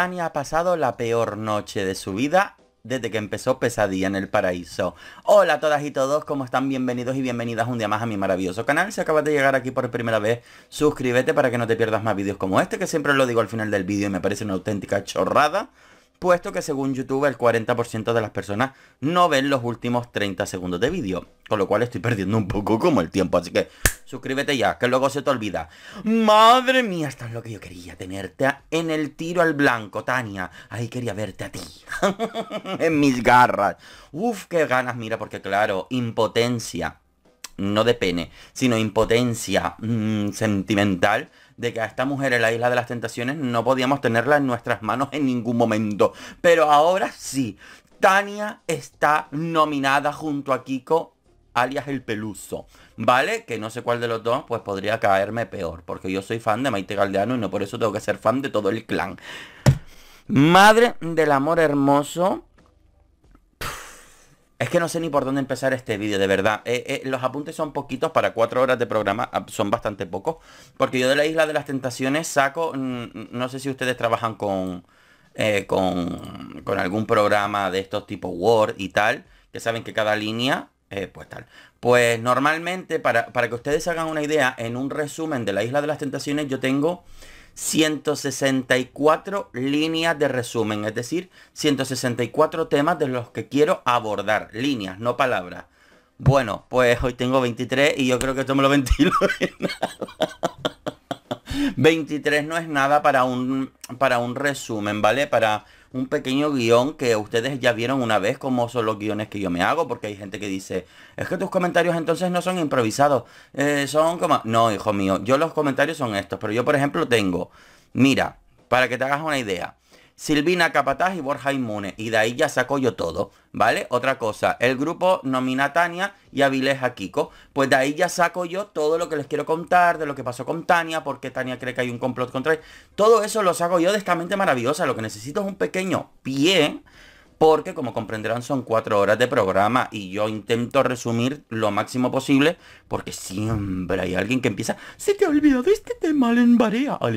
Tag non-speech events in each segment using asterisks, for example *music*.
Tania ha pasado la peor noche de su vida desde que empezó Pesadilla en el Paraíso. Hola a todas y todos, ¿cómo están? Bienvenidos y bienvenidas un día más a mi maravilloso canal. Si acabas de llegar aquí por primera vez, suscríbete para que no te pierdas más vídeos como este, que siempre lo digo al final del vídeo y me parece una auténtica chorrada puesto que según YouTube el 40% de las personas no ven los últimos 30 segundos de vídeo, con lo cual estoy perdiendo un poco como el tiempo, así que suscríbete ya, que luego se te olvida. Madre mía, esto es lo que yo quería, tenerte en el tiro al blanco, Tania. Ahí quería verte a ti, *laughs* en mis garras. Uf, qué ganas, mira, porque claro, impotencia, no de pene, sino impotencia mm, sentimental de que a esta mujer en la isla de las tentaciones no podíamos tenerla en nuestras manos en ningún momento. Pero ahora sí, Tania está nominada junto a Kiko alias el Peluso, ¿vale? Que no sé cuál de los dos, pues podría caerme peor, porque yo soy fan de Maite Galdeano y no por eso tengo que ser fan de todo el clan. Madre del amor hermoso, es que no sé ni por dónde empezar este vídeo, de verdad. Eh, eh, los apuntes son poquitos, para cuatro horas de programa ah, son bastante pocos. Porque yo de la Isla de las Tentaciones saco, mm, mm, no sé si ustedes trabajan eh, con, con, algún programa de estos tipo Word y tal, que saben que cada línea, pues tal. Pues normalmente, para, para que ustedes hagan una idea, en un resumen de la Isla de las Tentaciones yo tengo 164 líneas de resumen, es decir, 164 temas de los que quiero abordar, líneas, no palabras. Bueno, pues hoy tengo 23 y yo creo que esto me lo 23 *laughs* no es nada para un, para un resumen, ¿vale? Para un pequeño guión que ustedes ya vieron una vez Como son los guiones que yo me hago, porque hay gente que dice, es que tus comentarios entonces no son improvisados, eh, son como... No, hijo mío, yo los comentarios son estos, pero yo por ejemplo tengo, mira, para que te hagas una idea, Silvina Capataz y Borja Inmune. Y de ahí ya saco yo todo, ¿vale? Otra cosa, el grupo nomina Tania y Avilés a Kiko. Pues de ahí ya saco yo todo lo que les quiero contar, de lo que pasó con Tania, porque Tania cree que hay un complot contra él. Todo eso lo saco yo de esta mente maravillosa. Lo que necesito es un pequeño pie porque como comprenderán son cuatro horas de programa y yo intento resumir lo máximo posible porque siempre hay alguien que empieza, se te ha olvidado este tema, envaría, en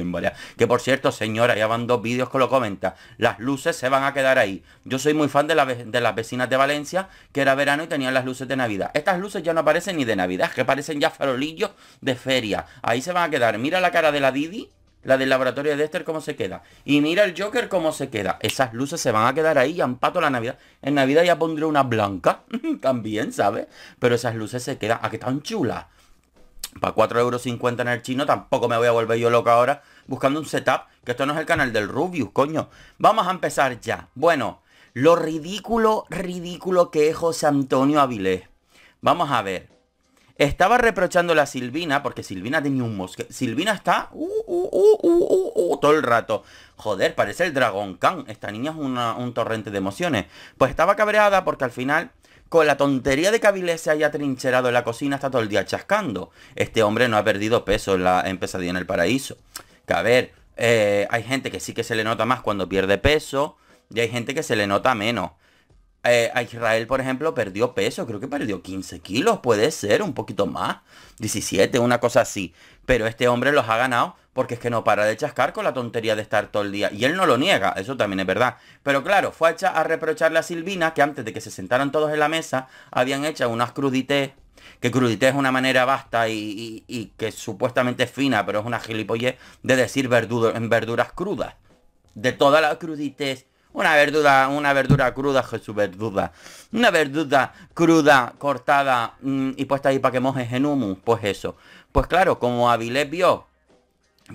envaría. Que por cierto, señora, ya van dos vídeos que lo comenta, las luces se van a quedar ahí. Yo soy muy fan de, de las vecinas de Valencia, que era verano y tenían las luces de Navidad. Estas luces ya no aparecen ni de Navidad, que parecen ya farolillos de feria. Ahí se van a quedar, mira la cara de la Didi la del laboratorio de Esther, ¿cómo se queda? Y mira el Joker, ¿cómo se queda? Esas luces se van a quedar ahí y empato la Navidad. En Navidad ya pondré una blanca, *laughs* también, ¿sabes? Pero esas luces se quedan. ¿A qué tan chulas? Para 4,50€ en el chino tampoco me voy a volver yo loca ahora buscando un setup. Que esto no es el canal del Rubius, coño. Vamos a empezar ya. Bueno, lo ridículo, ridículo que es José Antonio Avilés. Vamos a ver. Estaba reprochándole a Silvina, porque Silvina tenía un mosque. Silvina está uh, uh, uh, todo el rato. Joder, parece el Dragon Khan. Esta niña es un torrente de emociones. Pues estaba cabreada porque al final, con la tontería de que Avilés se haya trincherado en la cocina, está todo el día chascando. Este hombre no ha perdido peso en la en Pesadilla en el Paraíso. Que a ver, eh, hay gente que sí que se le nota más cuando pierde peso y hay gente que se le nota menos. Eh, a Israel, por ejemplo, perdió peso, creo que perdió 15 kilos, puede ser, un poquito más, 17, una cosa así. Pero este hombre los ha ganado porque es que no para de chascar con la tontería de estar todo el día. Y él no lo niega, eso también es verdad. Pero claro, fue hecha a reprocharle a Silvina que antes de que se sentaran todos en la mesa, habían hecho unas crudités que crudité es una manera vasta y, que supuestamente es fina, pero es una gilipollez de decir en verduras crudas. De toda la cruditez una verdura, una verdura cruda, Jesús, verdura. Una verdura cruda, cortada mm, y puesta ahí para que mojes en humus. Pues eso. Pues claro, como Avilés vio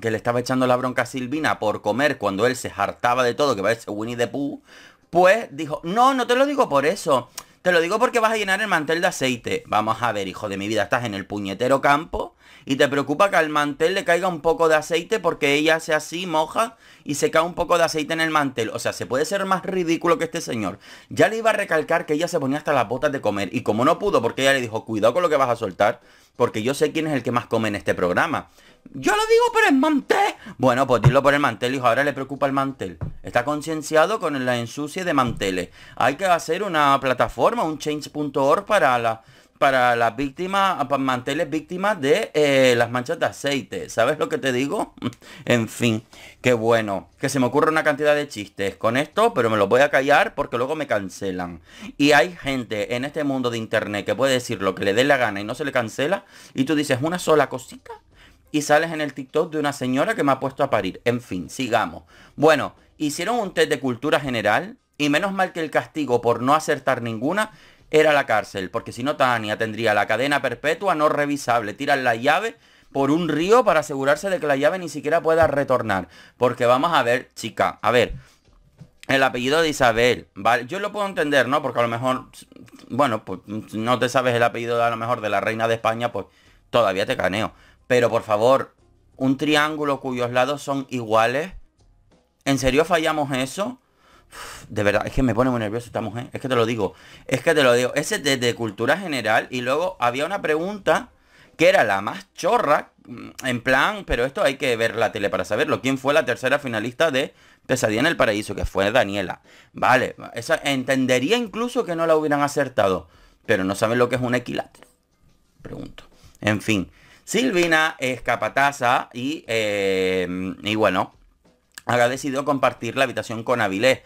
que le estaba echando la bronca a Silvina por comer cuando él se hartaba de todo, que va a ser Winnie the Pooh, pues dijo, no, no te lo digo por eso. Te lo digo porque vas a llenar el mantel de aceite. Vamos a ver, hijo de mi vida, estás en el puñetero campo y te preocupa que al mantel le caiga un poco de aceite porque ella hace así, moja y se cae un poco de aceite en el mantel. O sea, se puede ser más ridículo que este señor. Ya le iba a recalcar que ella se ponía hasta las botas de comer y como no pudo porque ella le dijo, cuidado con lo que vas a soltar, porque yo sé quién es el que más come en este programa. Yo lo digo por el mantel. Bueno, pues dilo por el mantel, hijo. Ahora le preocupa el mantel. Está concienciado con la ensucia de manteles. Hay que hacer una plataforma, un change.org para la para las víctimas, para manteles víctimas de eh, las manchas de aceite. ¿Sabes lo que te digo? *laughs* en fin, qué bueno. Que se me ocurre una cantidad de chistes con esto, pero me lo voy a callar porque luego me cancelan. Y hay gente en este mundo de internet que puede decir lo que le dé la gana y no se le cancela. Y tú dices una sola cosita y sales en el TikTok de una señora que me ha puesto a parir. En fin, sigamos. Bueno, hicieron un test de cultura general y menos mal que el castigo por no acertar ninguna era la cárcel, porque si no Tania tendría la cadena perpetua no revisable, tiran la llave por un río para asegurarse de que la llave ni siquiera pueda retornar, porque vamos a ver, chica, a ver, el apellido de Isabel, ¿vale? Yo lo puedo entender, ¿no? Porque a lo mejor, bueno, pues no te sabes el apellido a lo mejor de la reina de España, pues todavía te caneo. Pero por favor, un triángulo cuyos lados son iguales, ¿en serio fallamos eso? de verdad, es que me pone muy nervioso esta mujer. Es que te lo digo. Es que te lo digo. Ese de, de cultura general. Y luego había una pregunta que era la más chorra. Mm, en plan, pero esto hay que ver la tele para saberlo. ¿Quién fue la tercera finalista de Pesadilla en el Paraíso? Que fue Daniela. Vale, esa, entendería incluso que no la hubieran acertado. Pero no saben lo que es un equilátero. Pregunto. En fin. Silvina Escapataza y, eh, y bueno, ha decidido compartir la habitación con Avilés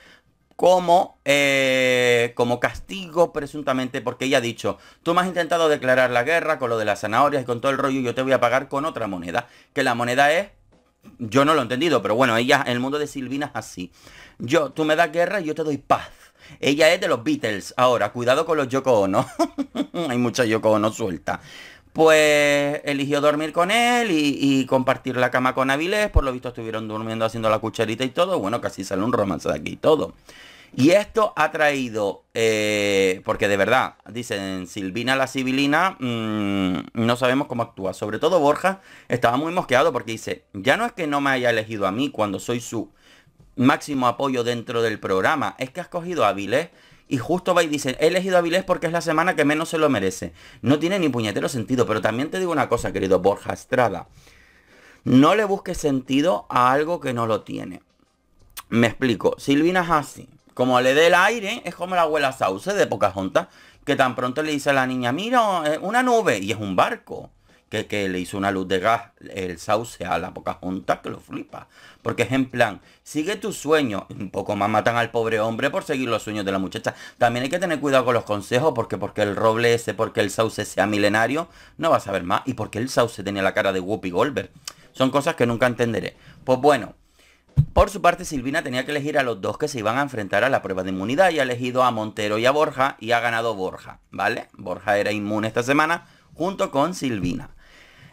como, eh, como castigo presuntamente porque ella ha dicho, tú me has intentado declarar la guerra con lo de las zanahorias y con todo el rollo, y yo te voy a pagar con otra moneda, que la moneda es, yo no lo he entendido, pero bueno, ella en el mundo de Silvina es así. Yo, tú me das guerra y yo te doy paz. Ella es de los Beatles. Ahora, cuidado con los Yoko Ono. *laughs* Hay mucha Yoko Ono suelta pues eligió dormir con él y, compartir la cama con Avilés. Por lo visto estuvieron durmiendo haciendo la cucharita y todo. Bueno, casi sale un romance de aquí y todo. Y esto ha traído, eh, porque de verdad, dicen Silvina la Sibilina, mm, no sabemos cómo actúa. Sobre todo Borja estaba muy mosqueado porque dice, ya no es que no me haya elegido a mí cuando soy su máximo apoyo dentro del programa, es que has cogido a Avilés y justo va y dice, he elegido a Avilés porque es la semana que menos se lo merece. No tiene ni puñetero sentido, pero también te digo una cosa, querido Borja Estrada. No le busques sentido a algo que no lo tiene. Me explico, Silvina es Como le dé el aire, es como la abuela Sauce de Pocahontas, que tan pronto le dice a la niña, mira, eh, una nube, y es un barco que, le hizo una luz de gas el sauce a la poca junta que lo flipa. Porque es en plan, sigue tu sueño. Un poco más matan al pobre hombre por seguir los sueños de la muchacha. También hay que tener cuidado con los consejos, porque porque el roble ese, porque el sauce sea milenario, no vas a ver más. Y porque el sauce tenía la cara de Whoopi Goldberg. Son cosas que nunca entenderé. Pues bueno, por su parte, Silvina tenía que elegir a los dos que se iban a enfrentar a la prueba de inmunidad y ha elegido a Montero y a Borja y ha ganado Borja, ¿vale? Borja era inmune esta semana junto con Silvina.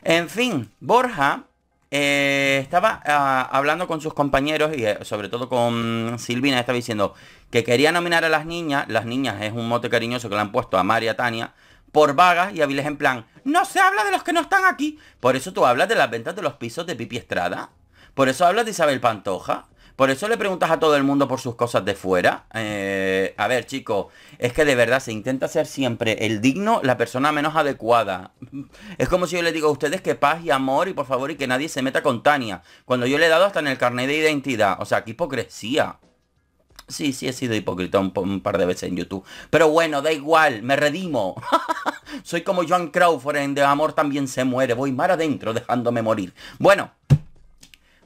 En fin, Borja eh, estaba ah, hablando con sus compañeros y eh, sobre todo con Silvina, estaba diciendo que quería nominar a las niñas, las niñas es un mote cariñoso que le han puesto a María Tania, por vagas y hábiles en plan, no se habla de los que no están aquí. Por eso tú hablas de las ventas de los pisos de Pipi Estrada. Por eso hablas de Isabel Pantoja. Por eso le preguntas a todo el mundo por sus cosas de fuera. Eh, a ver, chicos, es que de verdad se intenta ser siempre el digno, la persona menos adecuada. *laughs* Es como si yo le digo a ustedes que paz y amor y por favor y que nadie se meta con Tania. Cuando yo le he dado hasta en el carnet de identidad. O sea, qué hipocresía. Sí, sí, he sido hipócrita un, par de veces en YouTube. Pero bueno, da igual, me redimo. *laughs* Soy como Joan Crawford en De Amor también se muere. Voy mar adentro dejándome morir. Bueno,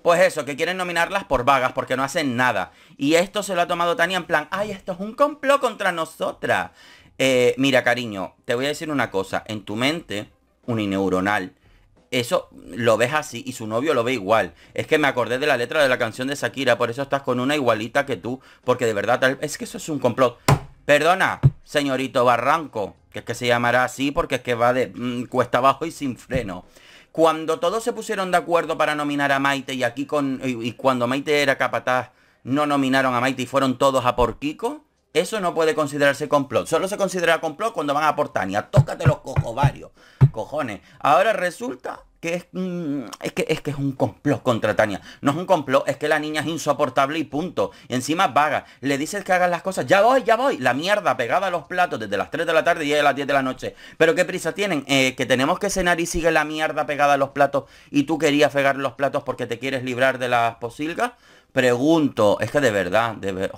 pues eso, que quieren nominarlas por vagas, porque no hacen nada. Y esto se lo ha tomado Tania en plan, ay, esto es un complot contra nosotras. Eh, mira, cariño, te voy a decir una cosa. En tu mente, unineuronal, eso lo ves así y su novio lo ve igual. Es que me acordé de la letra de la canción de Shakira, por eso estás con una igualita que tú, porque de verdad tal... es que eso es un complot. Perdona, señorito Barranco, que es que se llamará así porque es que va de mm, cuesta abajo y sin freno. Cuando todos se pusieron de acuerdo para nominar a Maite y aquí con. Y, cuando Maite era capataz, no nominaron a Maite y fueron todos a por Kiko. Eso no puede considerarse complot. Solo se considera complot cuando van a Portania. Tócate los cojovarios. Cojones. Ahora resulta es, mm, es, que, es que es un complot contra Tania. No es un complot, es que la niña es insoportable y punto. encima vaga. Le dices que hagas las cosas. Ya voy, ya voy. La mierda pegada a los platos desde las 3 de la tarde y a las 10 de la noche. Pero qué prisa tienen. Eh, que tenemos que cenar y sigue la mierda pegada a los platos. Y tú querías pegar los platos porque te quieres librar de las posilgas. Pregunto. Es que de verdad, de ver...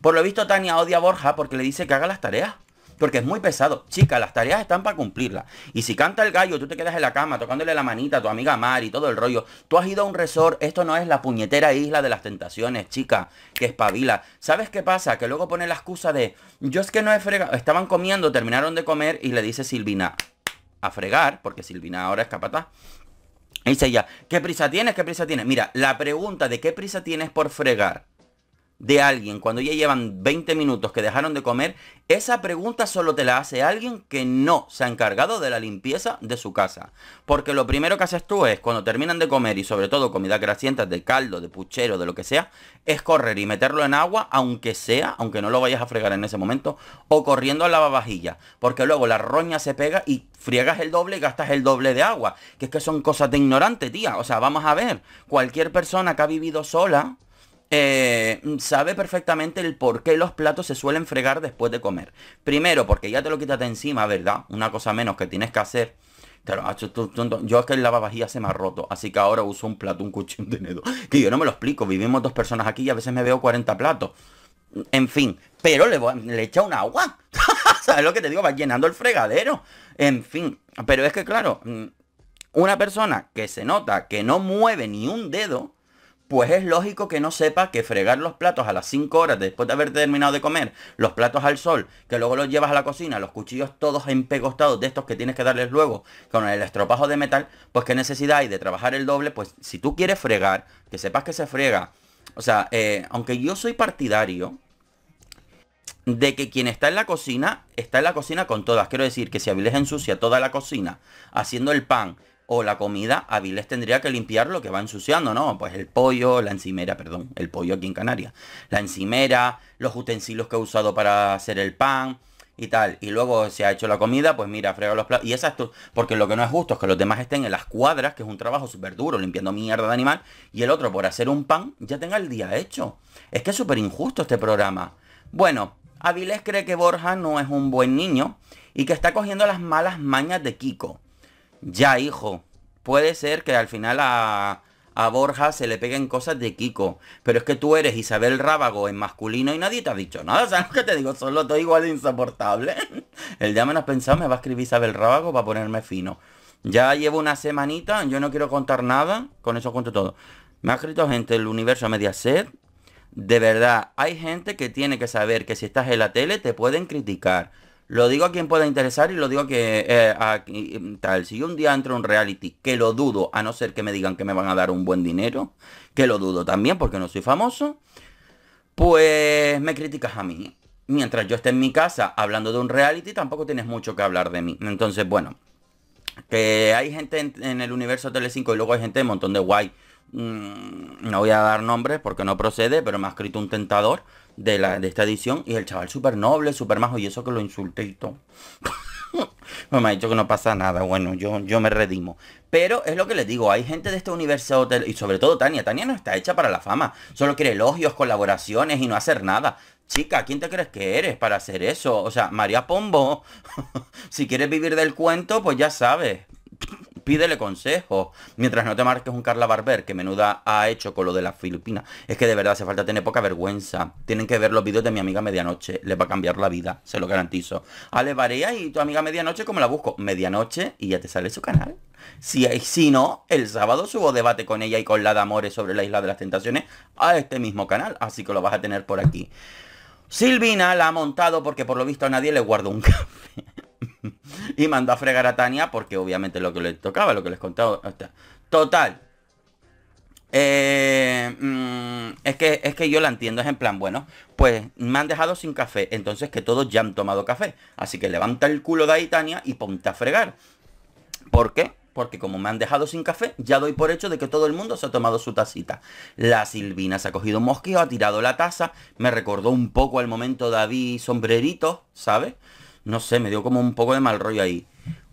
Por lo visto Tania odia a Borja porque le dice que haga las tareas porque es muy pesado. Chica, las tareas están para cumplirlas. Y si canta el gallo, tú te quedas en la cama tocándole la manita a tu amiga y todo el rollo. Tú has ido a un resort, esto no es la puñetera isla de las tentaciones, chica, que espabila. ¿Sabes qué pasa? Que luego pone la excusa de, yo es que no he fregado, estaban comiendo, terminaron de comer y le dice Silvina, a fregar, porque Silvina ahora es capataz. dice ella, ¿qué prisa tienes? ¿Qué prisa tienes? Mira, la pregunta de qué prisa tienes por fregar de alguien cuando ya llevan 20 minutos que dejaron de comer, esa pregunta solo te la hace alguien que no se ha encargado de la limpieza de su casa. Porque lo primero que haces tú es, cuando terminan de comer, y sobre todo comida grasienta de caldo, de puchero, de lo que sea, es correr y meterlo en agua, aunque sea, aunque no lo vayas a fregar en ese momento, o corriendo al lavavajilla Porque luego la roña se pega y friegas el doble y gastas el doble de agua. Que es que son cosas de ignorante, tía. O sea, vamos a ver, cualquier persona que ha vivido sola eh, sabe perfectamente el por qué los platos se suelen fregar después de comer. Primero, porque ya te lo quitas de encima, ¿verdad? Una cosa menos que tienes que hacer. Ah, yo es que el lavavajillas se me ha roto, así que ahora uso un plato, un cuchillo, de *laughs* tenedor. Que yo no me lo explico, vivimos dos personas aquí y a veces me veo 40 platos. En fin, pero le, le echa un agua. *laughs* ¿Sabes lo que te digo? Va llenando el fregadero. En fin, pero es que claro, mm, una persona que se nota que no mueve ni un dedo, pues es lógico que no sepa que fregar los platos a las 5 horas después de haber terminado de comer, los platos al sol, que luego los llevas a la cocina, los cuchillos todos empegostados de estos que tienes que darles luego con el estropajo de metal, pues qué necesidad hay de trabajar el doble, pues si tú quieres fregar, que sepas que se frega. O sea, eh, aunque yo soy partidario de que quien está en la cocina, está en la cocina con todas. Quiero decir que si en ensucia toda la cocina haciendo el pan o la comida, Avilés tendría que limpiar lo que va ensuciando, ¿no? Pues el pollo, la encimera, perdón, el pollo aquí en Canarias, la encimera, los utensilios que ha usado para hacer el pan y tal. Y luego se ha hecho la comida, pues mira, frega los platos. Y exacto, porque lo que no es justo es que los demás estén en las cuadras, que es un trabajo súper duro, limpiando mierda de animal, y el otro por hacer un pan ya tenga el día hecho. Es que es súper injusto este programa. Bueno, Avilés cree que Borja no es un buen niño y que está cogiendo las malas mañas de Kiko. Ya, hijo. Puede ser que al final a, a Borja se le peguen cosas de Kiko. Pero es que tú eres Isabel Rábago en masculino y nadie te ha dicho nada. *laughs* ¿Sabes que te digo? Solo estoy igual insoportable. *laughs* El día menos pensado me va a escribir Isabel Rábago para ponerme fino. Ya llevo una semanita, yo no quiero contar nada. Con eso cuento todo. Me ha escrito gente del universo a Mediaset. De verdad, hay gente que tiene que saber que si estás en la tele te pueden criticar lo digo a quien pueda interesar y lo digo eh, a que mm, tal. Si yo un día entro en reality, que lo dudo, a no ser que me digan que me van a dar un buen dinero, que lo dudo también porque no soy famoso, pues me criticas a mí. Mientras yo esté en mi casa hablando de un reality, tampoco tienes mucho que hablar de mí. Entonces, bueno, que hay gente en, el universo Tele5 y luego hay gente de montón de guay. Mm, no voy a dar nombres porque no procede, pero me ha escrito un tentador de, la, esta edición. Y el chaval súper noble, súper majo. Y eso que lo insulté y todo. *laughs* me ha dicho que no pasa nada. Bueno, yo, yo me redimo. Pero es lo que les digo, hay gente de este universo hotel, y sobre todo Tania. Tania no está hecha para la fama. Solo quiere elogios, colaboraciones y no hacer nada. Chica, ¿quién te crees que eres para hacer eso? O sea, María Pombo, *laughs* si quieres vivir del cuento, pues ya sabes pídele consejos. Mientras no te marques un Carla Barber, que menuda ha hecho con lo de las Filipinas. Es que de verdad hace falta tener poca vergüenza. Tienen que ver los vídeos de mi amiga Medianoche. Le va a cambiar la vida, se lo garantizo. Ale Barea y tu amiga Medianoche, ¿cómo la busco? Medianoche y ya te sale su canal. Si, eh, si no, el sábado subo debate con ella y con la de Amores sobre la Isla de las Tentaciones a este mismo canal. Así que lo vas a tener por aquí. Silvina la ha montado porque por lo visto a nadie le guarda un *laughs* café. *laughs* y mandó a fregar a Tania porque obviamente lo que le tocaba, lo que les contaba. Total. Eh, mm, es, que, es que yo la entiendo, es en plan, bueno, pues me han dejado sin café, entonces que todos ya han tomado café. Así que levanta el culo de ahí, Tania, y ponte a fregar. ¿Por qué? porque como me han dejado sin café, ya doy por hecho de que todo el mundo se ha tomado su tacita. La Silvina se ha cogido un ha tirado la taza, me recordó un poco al momento David Sombrerito, ¿sabes? No sé, me dio como un poco de mal rollo ahí.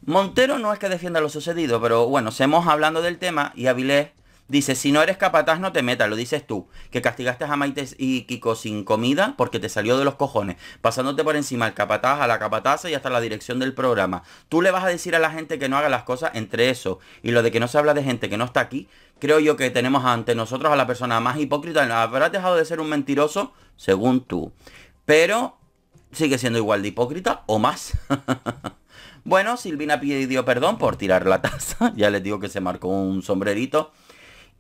Montero no es que defienda lo sucedido, pero bueno, seguimos hablando del tema y Avilés dice, si no eres capataz no te metas, lo dices tú, que castigaste a Maite y Kiko sin comida porque te salió de los cojones, pasándote por encima al capataz, a la capataza y hasta la dirección del programa. Tú le vas a decir a la gente que no haga las cosas entre eso y lo de que no se habla de gente que no está aquí, creo yo que tenemos ante nosotros a la persona más hipócrita, habrá dejado de ser un mentiroso según tú. Pero sigue siendo igual de hipócrita o más. *laughs* bueno, Silvina pidió perdón por tirar la taza. *laughs* ya les digo que se marcó un sombrerito.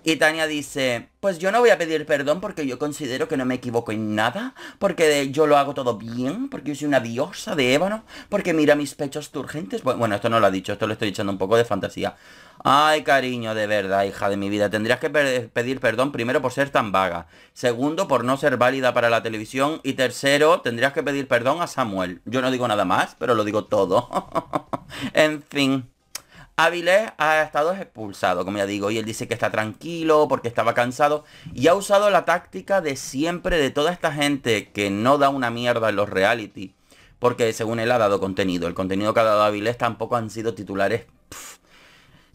Y Tania dice, pues yo no voy a pedir perdón porque yo considero que no me equivoco en nada, porque yo lo hago todo bien, porque yo soy una diosa de ébano, porque mira mis pechos turgentes. Bueno, esto no lo ha dicho, esto lo estoy echando un poco de fantasía. Ay, cariño, de verdad, hija de mi vida, tendrías que pedir perdón primero por ser tan vaga, segundo por no ser válida para la televisión y tercero, tendrías que pedir perdón a Samuel. Yo no digo nada más, pero lo digo todo. *laughs* en fin. Avilés ha estado expulsado, como ya digo, y él dice que está tranquilo porque estaba cansado y ha usado la táctica de siempre de toda esta gente que no da una mierda en los reality, porque según él ha dado contenido, el contenido que ha dado Avilés tampoco han sido titulares.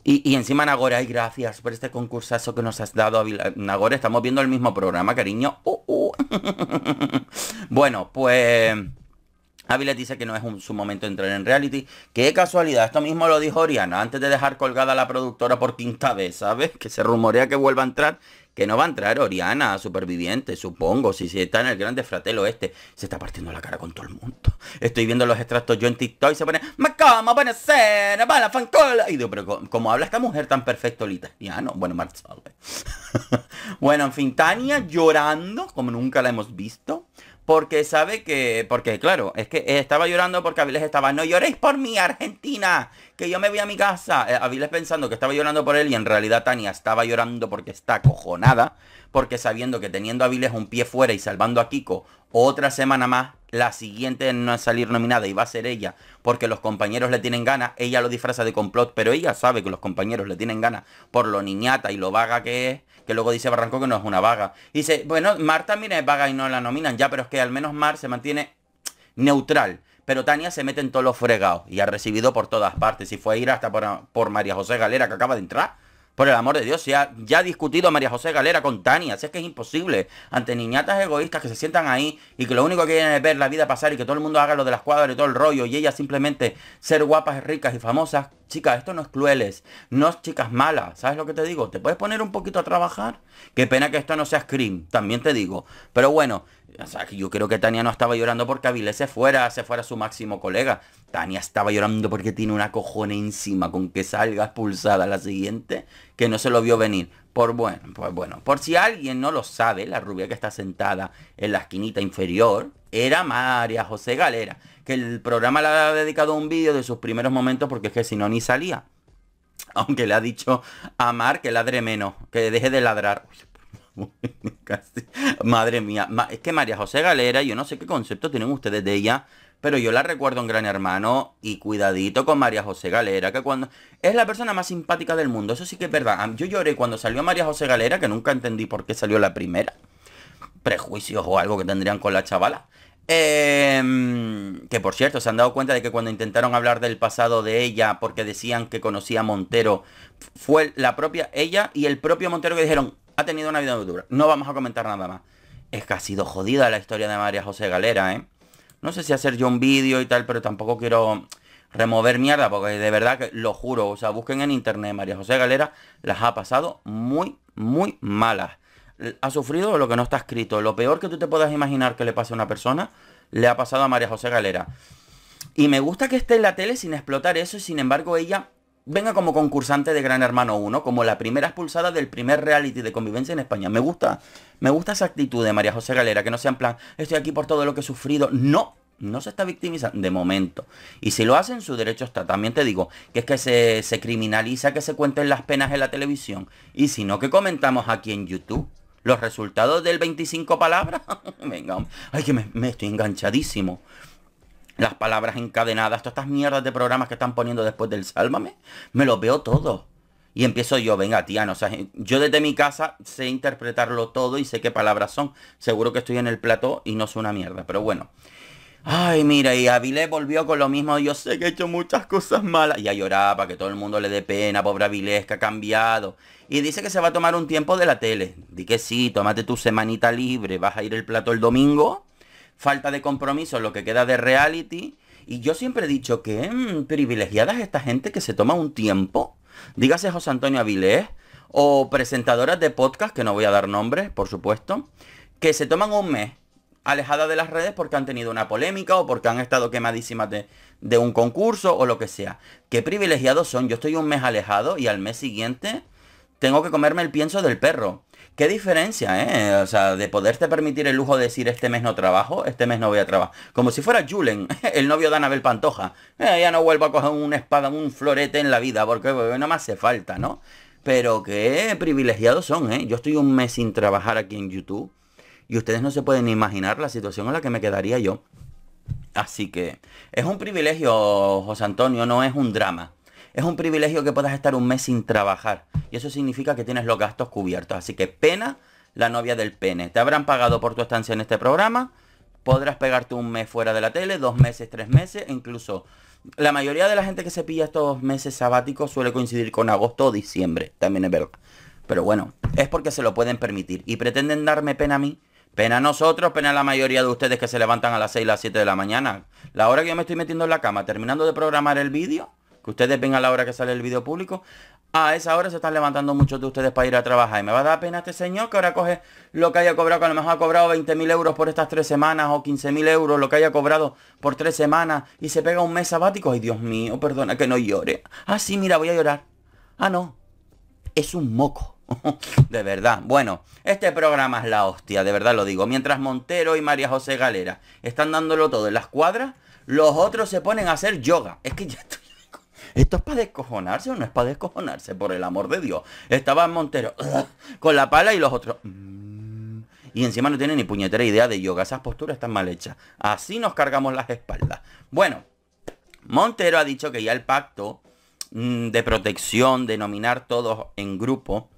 Y, encima Nagore, ay gracias por este concursazo que nos has dado Nagore, estamos viendo el mismo programa, cariño. Uh, uh. *laughs* bueno, pues... Ávila dice que no es su momento de entrar en reality. Qué casualidad, esto mismo lo dijo Oriana antes de dejar colgada a la productora por quinta vez, ¿sabes? Que se rumorea que vuelva a entrar, que no va a entrar Oriana, superviviente, supongo, si, está en el Grande Fratelo este. Se está partiendo la cara con todo el mundo. Estoy viendo los extractos yo en TikTok y se pone, me como buena cena, la fancola. Y digo, pero ¿cómo habla esta mujer tan perfecto Ya ah, no, bueno, salve. *laughs* bueno, en fin, Tania llorando, como nunca la hemos visto porque sabe que, porque claro, es que estaba llorando porque Aviles estaba, no lloréis por mí, Argentina, que yo me voy a mi casa. Eh, Aviles pensando que estaba llorando por él y en realidad Tania estaba llorando porque está cojonada, porque sabiendo que teniendo a Avilés un pie fuera y salvando a Kiko, otra semana más, la siguiente no es salir nominada y va a ser ella, porque los compañeros le tienen ganas, ella lo disfraza de complot, pero ella sabe que los compañeros le tienen ganas por lo niñata y lo vaga que es, que luego dice Barranco que no es una vaga. Y dice, bueno, Mar también es vaga y no la nominan ya, pero es que al menos Mar se mantiene neutral. Pero Tania se mete en todos los fregados y ha recibido por todas partes. Y fue a ir hasta por María José Galera, que acaba de entrar por el amor de Dios, ya, ya ha discutido María José Galera con Tania. Si es que es imposible. Ante niñatas egoístas que se sientan ahí y que lo único que quieren es ver la vida pasar y que todo el mundo haga lo de las cuadras y todo el rollo y ellas simplemente ser guapas, ricas y famosas. Chicas, esto no es crueles. No es chicas malas. ¿Sabes lo que te digo? ¿Te puedes poner un poquito a trabajar? Qué pena que esto no sea Scream. También te digo. Pero bueno, o sea, yo creo que Tania no estaba llorando porque Avilés se fuera, se fuera su máximo colega. Tania estaba llorando porque tiene una cojona encima con que salga expulsada la siguiente, que no se lo vio venir. Por bueno, pues bueno, por si alguien no lo sabe, la rubia que está sentada en la esquinita inferior era María José Galera, que el programa le ha dedicado un vídeo de sus primeros momentos porque es que si no ni salía. Aunque le ha dicho a Mar que ladre menos, que deje de ladrar. Madre mía, es que María José Galera, yo no sé qué concepto tienen ustedes de ella, pero yo la recuerdo un Gran Hermano y cuidadito con María José Galera, que cuando es la persona más simpática del mundo, eso sí que es verdad. Yo lloré cuando salió María José Galera, que nunca entendí por qué salió la primera. Prejuicios o algo que tendrían con la chavala. Em, que por cierto, se han dado cuenta de que cuando intentaron hablar del pasado de ella, porque decían que conocía a Montero, fue la propia ella y el propio Montero que dijeron, ha tenido una vida dura. No vamos a comentar nada más. Es que ha sido jodida la historia de María José Galera, ¿eh? No sé si hacer yo un vídeo y tal, pero tampoco quiero remover mierda, porque de verdad que lo juro, o sea, busquen en internet, María José Galera las ha pasado muy, muy malas. Ha sufrido lo que no está escrito. Lo peor que tú te puedas imaginar que le pase a una persona, le ha pasado a María José Galera. Y me gusta que esté en la tele sin explotar eso, sin embargo ella venga como concursante de Gran Hermano 1, como la primera expulsada del primer reality de convivencia en España. Me gusta, me gusta esa actitud de María José Galera, que no sea en plan, estoy aquí por todo lo que he sufrido. No, no se está victimizando de momento. Y si lo hacen, su derecho está. También te digo que es que se, se criminaliza que se cuenten las penas en la televisión. Y si no, que comentamos aquí en YouTube. Los resultados del 25 palabras. *laughs* Venga, ay que me estoy enganchadísimo las palabras encadenadas, todas estas mierdas de programas que están poniendo después del Sálvame, me lo veo todo. Y empiezo yo, venga, tía, no, o sea, yo desde mi casa sé interpretarlo todo y sé qué palabras son. Seguro que estoy en el plató y no soy una mierda, pero bueno. Ay, mira, y Avilés volvió con lo mismo. Yo sé que he hecho muchas cosas malas. Y a llorar para que todo el mundo le dé pena, pobre Avilés, que ha cambiado. Y dice que se va a tomar un tiempo de la tele. Di que sí, tómate tu semanita libre. Vas a ir el plato el domingo falta de compromiso lo que queda de reality. Y yo siempre he dicho que mm, privilegiadas esta gente que se toma un tiempo. Dígase José Antonio Avilés o presentadoras de podcast, que no voy a dar nombres, por supuesto, que se toman un mes alejada de las redes porque han tenido una polémica o porque han estado quemadísimas de, de un concurso o lo que sea. Qué privilegiados son. Yo estoy un mes alejado y al mes siguiente tengo que comerme el pienso del perro. Qué diferencia, ¿eh? O sea, de poderte permitir el lujo de decir este mes no trabajo, este mes no voy a trabajar. Como si fuera Julen, *laughs* el novio de Anabel Pantoja. Eh, ya no vuelvo a coger una espada, un florete en la vida, porque eh, no más hace falta, ¿no? Pero qué privilegiados son, ¿eh? Yo estoy un mes sin trabajar aquí en YouTube y ustedes no se pueden imaginar la situación en la que me quedaría yo. Así que es un privilegio, José Antonio, no es un drama. Es un privilegio que puedas estar un mes sin trabajar. Y eso significa que tienes los gastos cubiertos. Así que pena la novia del pene. Te habrán pagado por tu estancia en este programa. Podrás pegarte un mes fuera de la tele, dos meses, tres meses, e incluso la mayoría de la gente que se pilla estos meses sabáticos suele coincidir con agosto o diciembre, también es verdad. Pero bueno, es porque se lo pueden permitir y pretenden darme pena a mí. Pena a nosotros, pena a la mayoría de ustedes que se levantan a las 6, las 7 de la mañana. La hora que yo me estoy metiendo en la cama, terminando de programar el vídeo, que ustedes ven a la hora que sale el video público, a esa hora se están levantando muchos de ustedes para ir a trabajar. Y me va a dar pena este señor que ahora coge lo que haya cobrado, que a lo mejor ha cobrado 20.000 euros por estas tres semanas o 15.000 euros, lo que haya cobrado por tres semanas y se pega un mes sabático. Ay, Dios mío, perdona que no llore. Ah, sí, mira, voy a llorar. Ah, no. Es un moco. *laughs* de verdad. Bueno, este programa es la hostia, de verdad lo digo. Mientras Montero y María José Galera están dándolo todo en las cuadras, los otros se ponen a hacer yoga. Es que ya estoy... Esto es para descojonarse o no es para descojonarse, por el amor de Dios. Estaba Montero con la pala y los otros. Mm, y encima no tiene ni puñetera idea de yoga. Esas posturas están mal hechas. Así nos cargamos las espaldas. Bueno, Montero ha dicho que ya el pacto mm, de protección, de nominar todos en grupo,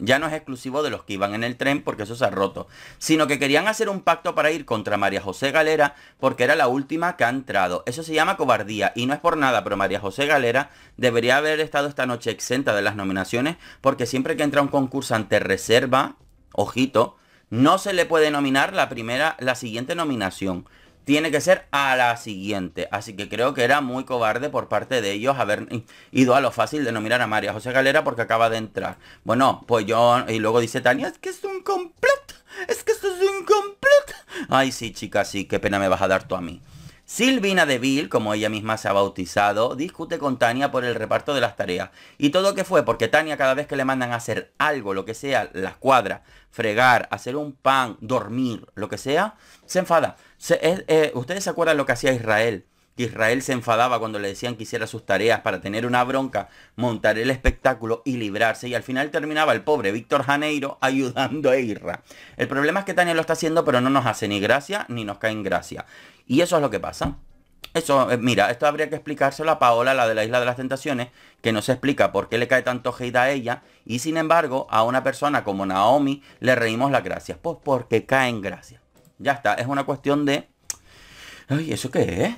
ya no es exclusivo de los que iban en el tren porque eso se ha roto, sino que querían hacer un pacto para ir contra María José Galera porque era la última que ha entrado. Eso se llama cobardía y no es por nada, pero María José Galera debería haber estado esta noche exenta de las nominaciones porque siempre que entra un concursante reserva, ojito, no se le puede nominar la primera, la siguiente nominación tiene que ser a la siguiente. Así que creo que era muy cobarde por parte de ellos haber ido a lo fácil de nominar a María José Galera porque acaba de entrar. Bueno, pues yo... Y luego dice Tania, es que es un completo, Es que esto es un completo. Ay, sí, chicas, sí, qué pena me vas a dar tú a mí. Silvina Deville, como ella misma se ha bautizado, discute con Tania por el reparto de las tareas. ¿Y todo que fue? Porque Tania cada vez que le mandan a hacer algo, lo que sea, las cuadras, fregar, hacer un pan, dormir, lo que sea, se enfada. Eh, Ustedes se acuerdan lo que hacía Israel. que Israel se enfadaba cuando le decían que hiciera sus tareas para tener una bronca, montar el espectáculo y librarse. Y al final terminaba el pobre Víctor Janeiro *laughs* ayudando a Irra. El problema es que Tania lo está haciendo, pero no nos hace ni gracia ni nos cae en gracia. Y eso es lo que pasa. Eso, eh, mira, esto habría que explicárselo a Paola, la de la Isla de las Tentaciones, que no se explica por qué le cae tanto hate a ella, y sin embargo, a una persona como Naomi le reímos las gracias. Pues porque cae en gracia. Ya está, es una cuestión de... Ay, ¿eso qué es?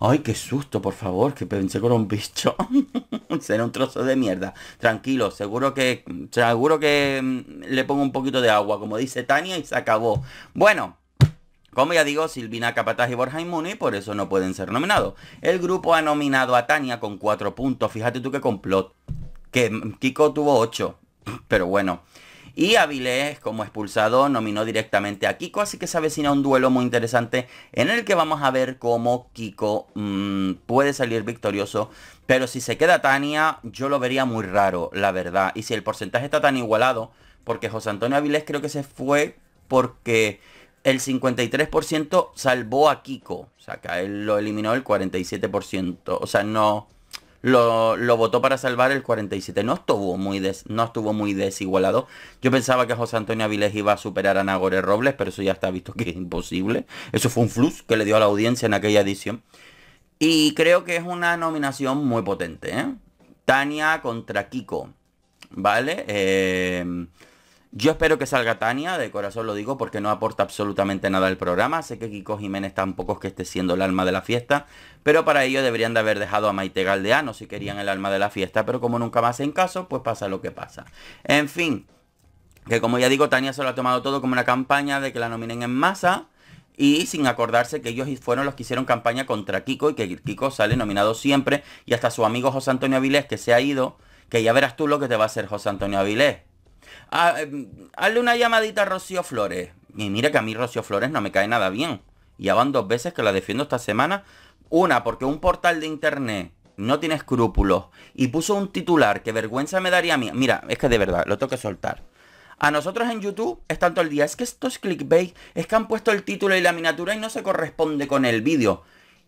Ay, qué susto, por favor, que pensé con un bicho. *laughs* Será un trozo de mierda. Tranquilo, seguro que... Seguro que mm, le pongo un poquito de agua, como dice Tania, y se acabó. Bueno, como ya digo, Silvina Capataz y Borja Inmune, por eso no pueden ser nominados. El grupo ha nominado a Tania con cuatro puntos. Fíjate tú qué complot. Que Kiko tuvo ocho, Pero bueno. Y Avilés, como expulsado, nominó directamente a Kiko, así que se avecina un duelo muy interesante en el que vamos a ver cómo Kiko mm, puede salir victorioso. Pero si se queda Tania, yo lo vería muy raro, la verdad. Y si el porcentaje está tan igualado, porque José Antonio Avilés creo que se fue porque el 53% salvó a Kiko. O sea, acá él lo eliminó el 47%. O sea, no lo, votó para salvar el 47. No estuvo, muy no estuvo muy desigualado. Yo pensaba que José Antonio Avilés iba a superar a Nagore Robles, pero eso ya está visto que es imposible. Eso fue un flux que le dio a la audiencia en aquella edición. Y creo que es una nominación muy potente. ¿eh? Tania contra Kiko. ¿Vale? Eh, yo espero que salga Tania, de corazón lo digo, porque no aporta absolutamente nada al programa. Sé que Kiko Jiménez tampoco es que esté siendo el alma de la fiesta, pero para ello deberían de haber dejado a Maite Galdeano si querían el alma de la fiesta, pero como nunca más en caso, pues pasa lo que pasa. En fin, que como ya digo, Tania se lo ha tomado todo como una campaña de que la nominen en masa y sin acordarse que ellos fueron los que hicieron campaña contra Kiko y que Kiko sale nominado siempre y hasta su amigo José Antonio Avilés que se ha ido, que ya verás tú lo que te va a hacer José Antonio Avilés. Ah, mm, hazle una llamadita a Rocío Flores. Y mira que a mí Rocío Flores no me cae nada bien. Ya van dos veces que la defiendo esta semana. Una, porque un portal de internet no tiene escrúpulos y puso un titular que vergüenza me daría a mí. Mira, es que de verdad, lo tengo que soltar. A nosotros en YouTube es tanto el día, es que estos clickbait, es que han puesto el título y la miniatura y no se corresponde con el vídeo.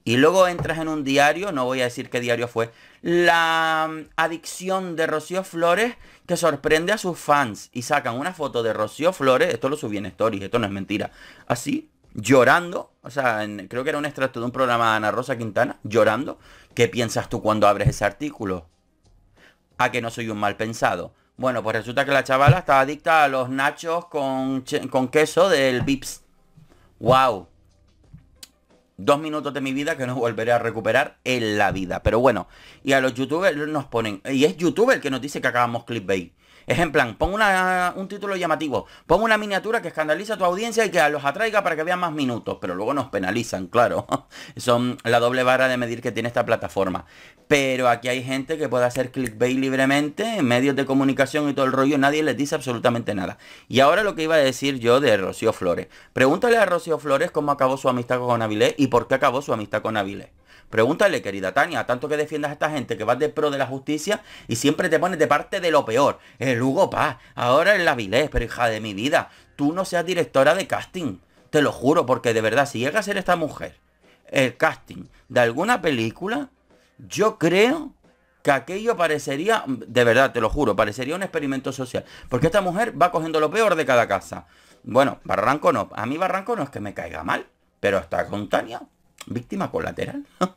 Y luego entras en un diario, no voy a decir qué diario fue, la mm, adicción de Rocío Flores que sorprende a sus fans y sacan una foto de Rocío Flores, esto lo subí en Stories, esto no es mentira, así, llorando, o sea, creo que era un extracto de un programa de Ana Rosa Quintana, llorando. ¿Qué piensas tú cuando abres ese artículo? A que no soy un mal pensado. Bueno, pues resulta que la chavala está adicta a los nachos con, con queso del Vips. ¡Wow! dos minutos de mi vida que no volveré a recuperar en la vida. Pero bueno, y a los youtubers nos ponen, y es youtuber el que nos dice que acabamos clickbait. Es en plan, pon un título llamativo, pon una miniatura que escandaliza a tu audiencia y que los atraiga para que vean más minutos, pero luego nos penalizan, *laughs* claro. Son la doble vara de medir que tiene esta plataforma. Pero aquí hay gente que puede hacer clickbait libremente, en medios de comunicación y todo el rollo, nadie les dice absolutamente nada. Y ahora lo que iba a decir yo de Rocío Flores. Pregúntale a Rocío Flores cómo acabó su amistad con Avilés y por qué acabó su amistad con Avilés. Pregúntale, querida Tania, tanto que defiendas a esta gente que vas de pro de la justicia y siempre te pones de parte de lo peor. El Hugo Paz, ahora es la Vilés, pero hija de mi vida, tú no seas directora de casting. Te lo juro, porque de verdad, si llega a ser esta mujer el casting de alguna película, yo creo que aquello parecería, de verdad, te lo juro, parecería un experimento social. Porque esta mujer va cogiendo lo peor de cada casa. Bueno, Barranco no. A mí Barranco no es que me caiga mal, pero está con Tania víctima colateral. *laughs*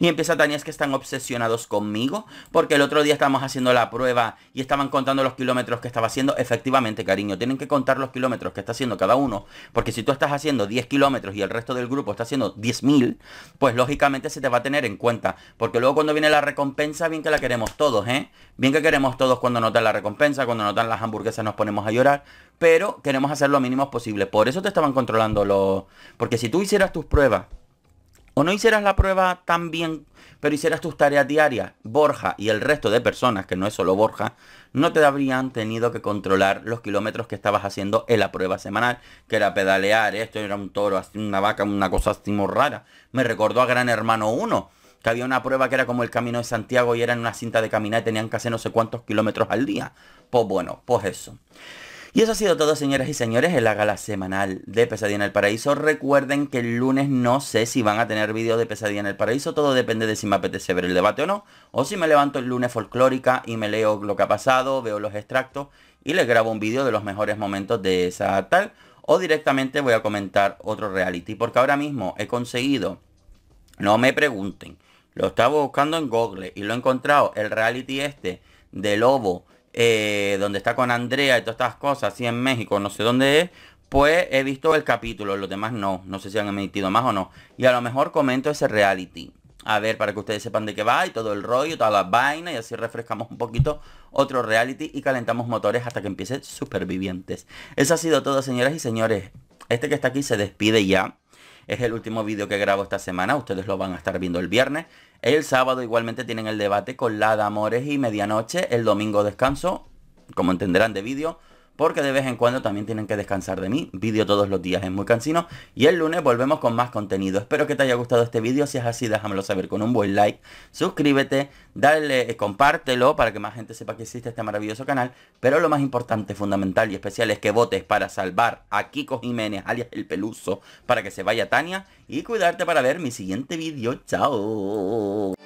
y empieza Tania, es que están obsesionados conmigo, porque el otro día estábamos haciendo la prueba y estaban contando los kilómetros que estaba haciendo. Efectivamente, cariño, tienen que contar los kilómetros que está haciendo cada uno, porque si tú estás haciendo 10 kilómetros y el resto del grupo está haciendo 10.000, pues lógicamente se te va a tener en cuenta, porque luego cuando viene la recompensa, bien que la queremos todos, ¿eh? Bien que queremos todos cuando notan la recompensa, cuando notan las hamburguesas nos ponemos a llorar, pero queremos hacer lo mínimo posible. Por eso te estaban controlando los... Porque si tú hicieras tus pruebas o no hicieras la prueba tan bien, pero hicieras tus tareas diarias, Borja y el resto de personas, que no es solo Borja, no te habrían tenido que controlar los kilómetros que estabas haciendo en la prueba semanal, que era pedalear, esto era un toro, así una vaca, una cosa así muy rara. Me recordó a Gran Hermano 1, que había una prueba que era como el Camino de Santiago y era en una cinta de caminar y tenían que hacer no sé cuántos kilómetros al día. Pues bueno, pues eso. Y eso ha sido todo, señoras y señores, en la gala semanal de Pesadilla en el Paraíso. Recuerden que el lunes no sé si van a tener vídeo de Pesadilla en el Paraíso. Todo depende de si me apetece ver el debate o no. O si me levanto el lunes folclórica y me leo lo que ha pasado, veo los extractos y les grabo un vídeo de los mejores momentos de esa tal. O directamente voy a comentar otro reality. Porque ahora mismo he conseguido, no me pregunten, lo estaba buscando en Google y lo he encontrado, el reality este de Lobo eh, donde está con Andrea y todas estas cosas, así en México, no sé dónde es, pues he visto el capítulo, los demás no, no sé si han emitido más o no. Y a lo mejor comento ese reality. A ver, para que ustedes sepan de qué va y todo el rollo, toda la vaina y así refrescamos un poquito otro reality y calentamos motores hasta que empiece Supervivientes. Eso ha sido todo, señoras y señores. Este que está aquí se despide ya. Es el último vídeo que grabo esta semana, ustedes lo van a estar viendo el viernes. El sábado igualmente tienen el debate con Lada Amores y Medianoche, el domingo descanso, como entenderán de vídeo porque de vez en cuando también tienen que descansar de mí. Vídeo todos los días es muy cansino. Y el lunes volvemos con más contenido. Espero que te haya gustado este vídeo. Si es así, déjamelo saber con un buen like. Suscríbete, dale, eh, compártelo para que más gente sepa que existe este maravilloso canal. Pero lo más importante, fundamental y especial es que votes para salvar a Kiko Jiménez, alias El Peluso, para que se vaya Tania. Y cuidarte para ver mi siguiente vídeo. Chao.